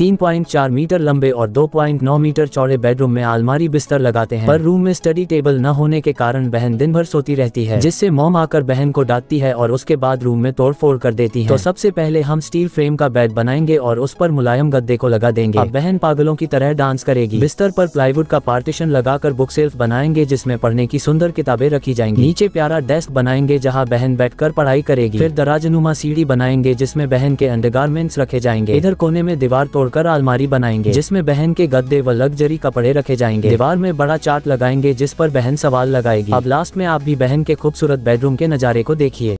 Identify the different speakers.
Speaker 1: 3.4 metre लंबे और 2.9 metre चौड़े बेडरूम में आलमारी बिस्तर लगाते हैं पर रूम में स्टडी टेबल न होने के कारण बहन दिन भर सोती रहती है जिससे मोम आकर बहन को डांटती है और उसके बाद रूम में तोड़फोड़ कर देती है तो सबसे पहले हम स्टील फ्रेम का बेड बनाएंगे और उस पर मुलायम गद्दे को लगा देंगे अब बहन पागलों की तरह डांस करेगी बिस्तर पर प्लाईवुड का पार्टीशन लगाकर बुक सेल्फ बनाएंगे जिसमें पढ़ने की सुंदर किताबें रखी जाएंगी नीचे प्यारा डेस्क बनाएंगे जहाँ बहन कर पढ़ाई करेगी फिर दराजनुमा सीढ़ी बनाएंगे जिसमें बहन के अंडरगार्मेंट्स रखे जाएंगे इधर कोने में दीवार तोड़ छोड़कर अलमारी बनाएंगे जिसमें बहन के गद्दे व लग्जरी कपड़े रखे जाएंगे दीवार में बड़ा चार्ट लगाएंगे जिस पर बहन सवाल लगाएगी अब लास्ट में आप भी बहन के खूबसूरत बेडरूम के नजारे को देखिए